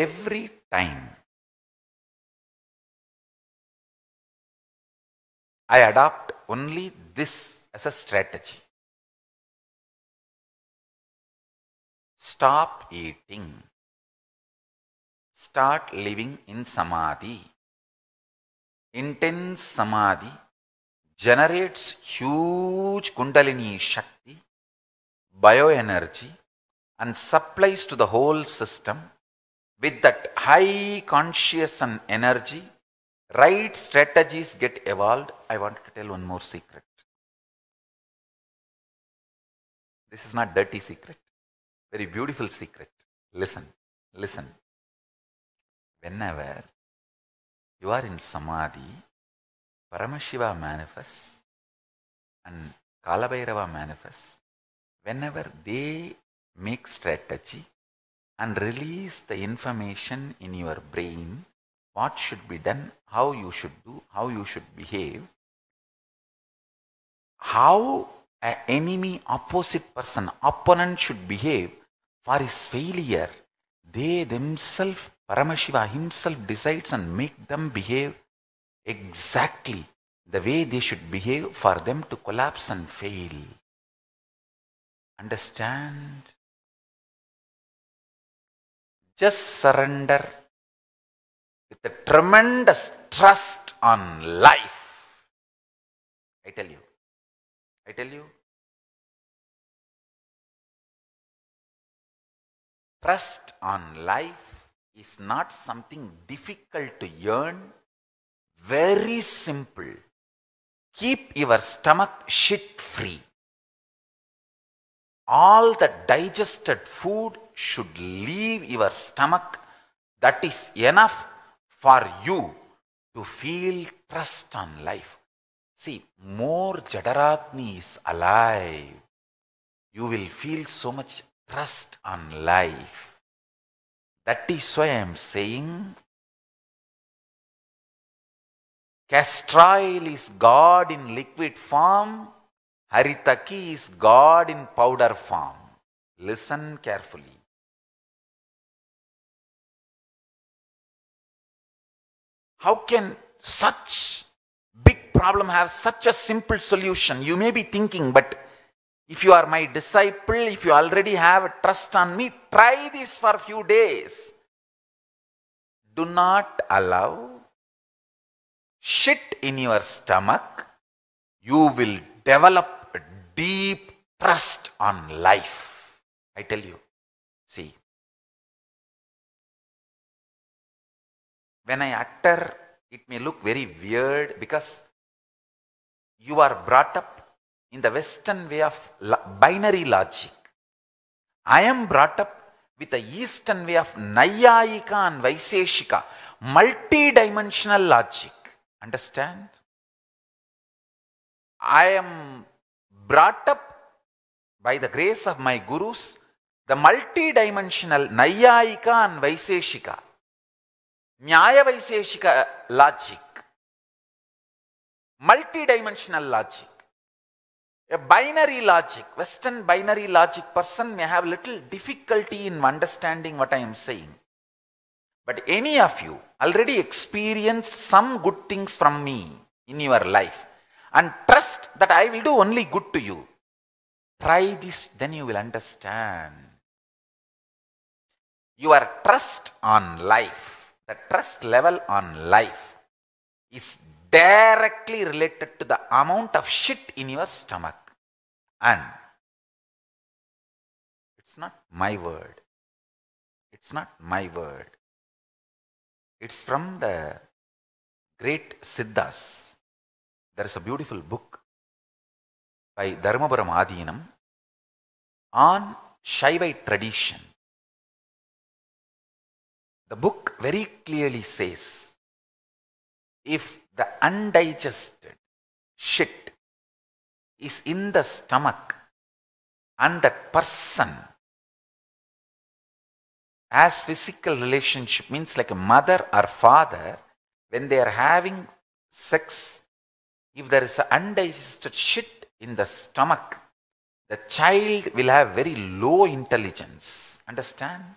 every time I adopt only this as a strategy. Stop eating. Start living in samadhi. Intense samadhi generates huge kundalini shakti, bioenergy and supplies to the whole system with that high conscious and energy, right strategies get evolved. I want to tell one more secret. This is not dirty secret. Very beautiful secret. Listen, listen. Whenever you are in samadhi, Paramashiva manifests and Kalabhairava manifests. Whenever they make strategy, and release the information in your brain what should be done how you should do how you should behave how an enemy opposite person opponent should behave for his failure they themselves Paramashiva himself decides and make them behave exactly the way they should behave for them to collapse and fail. Understand just surrender with a tremendous trust on life. I tell you. I tell you. Trust on life is not something difficult to earn, very simple. Keep your stomach shit free. All the digested food should leave your stomach. That is enough for you to feel trust on life. See, more Jadaratni is alive, you will feel so much trust on life. That is why I am saying oil is God in liquid form, Haritaki is God in powder form. Listen carefully. How can such big problem have such a simple solution? You may be thinking, but if you are my disciple, if you already have trust on me, try this for a few days. Do not allow shit in your stomach. You will develop a deep trust on life. I tell you. See, when I utter, it may look very weird because you are brought up in the Western way of binary logic. I am brought up with the Eastern way of Nayayika and Vaiseshika, multi-dimensional logic. Understand? I am brought up by the grace of my gurus, the multi-dimensional Nayayika and Vaiseshika. Nyaya Vaisheshika logic multi dimensional logic. A binary logic, Western binary logic person may have little difficulty in understanding what I am saying. But any of you already experienced some good things from me in your life and trust that I will do only good to you. Try this, then you will understand. You are trust on life the trust level on life is directly related to the amount of shit in your stomach. And it's not my word. It's not my word. It's from the great Siddhas. There is a beautiful book by Dharmapuram Adinam on Shaivite tradition. The book very clearly says if the undigested shit is in the stomach and that person has physical relationship means like a mother or father when they are having sex if there is undigested shit in the stomach the child will have very low intelligence understand